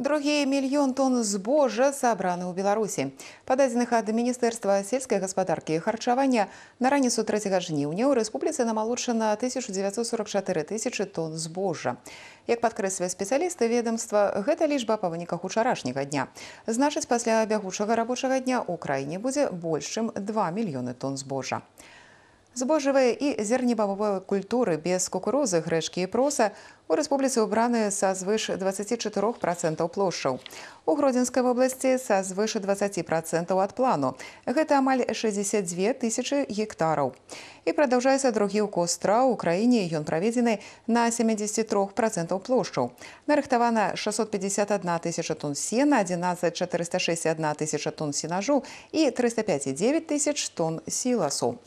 Другі мільён тонн збожжа сабраны ў Беларусі. Пададзеных ад Міністэрства сельскай гаспадаркі і харчавання на раніцу 3 жніўня ў рэспубліцы намалучана 1944 тысячы тонн збожжа. Як падкрэслівае спецыялісты ведомства, гэта лічба па выніках учарашняга дня. Значыць, пасля бягучага рабочага дня ў краіне будзе больш, чым 2 мільёны тонн збожжа. Збожевые и зернебобовые культуры без кукурузы, гречки и проса у республике убраны со свыше 24% площад. У Гродинской области со свыше 20% от плану. Это амаль 62 тысячи гектаров. И продолжается другий укус трав в Украине, он проведенный на 73% площад. Нарыхтована 651 тысяча тонн сена, 11 461 тысяча тонн сенажу и 305,9 тысяч тонн силосу.